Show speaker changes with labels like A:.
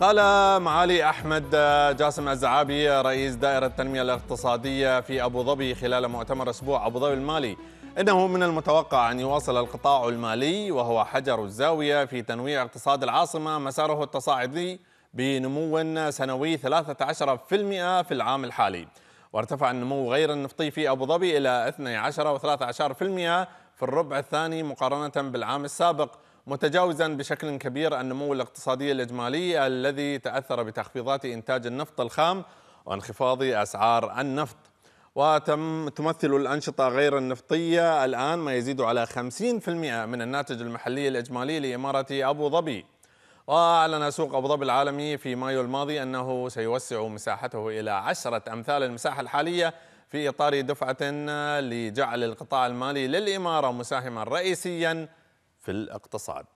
A: قال معالي أحمد جاسم الزعابي رئيس دائرة التنمية الاقتصادية في أبو ظبي خلال مؤتمر أسبوع أبو ظبي المالي إنه من المتوقع أن يواصل القطاع المالي وهو حجر الزاوية في تنويع اقتصاد العاصمة مساره التصاعدي بنمو سنوي 13% في العام الحالي وارتفع النمو غير النفطي في أبو ظبي إلى 12 و13% في الربع الثاني مقارنة بالعام السابق متجاوزا بشكل كبير النمو الاقتصادي الإجمالي الذي تأثر بتخفيضات إنتاج النفط الخام وانخفاض أسعار النفط وتم تمثل الأنشطة غير النفطية الآن ما يزيد على 50% من الناتج المحلي الإجمالي لإمارة أبو ظبي وأعلن سوق أبو ظبي العالمي في مايو الماضي أنه سيوسع مساحته إلى عشرة أمثال المساحة الحالية في إطار دفعة لجعل القطاع المالي للإمارة مساهما رئيسيا في الاقتصاد